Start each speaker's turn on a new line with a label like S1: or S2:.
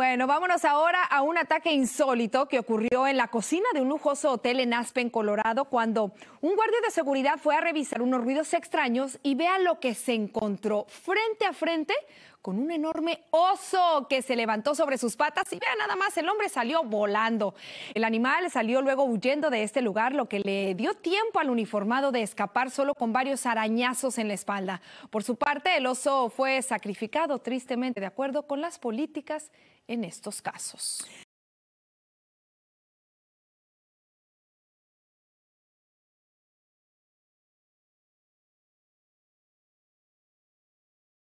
S1: Bueno, vámonos ahora a un ataque insólito que ocurrió en la cocina de un lujoso hotel en Aspen, Colorado, cuando un guardia de seguridad fue a revisar unos ruidos extraños y vea lo que se encontró frente a frente con un enorme oso que se levantó sobre sus patas y vea nada más, el hombre salió volando. El animal salió luego huyendo de este lugar, lo que le dio tiempo al uniformado de escapar solo con varios arañazos en la espalda. Por su parte, el oso fue sacrificado tristemente de acuerdo con las políticas
S2: en estos casos.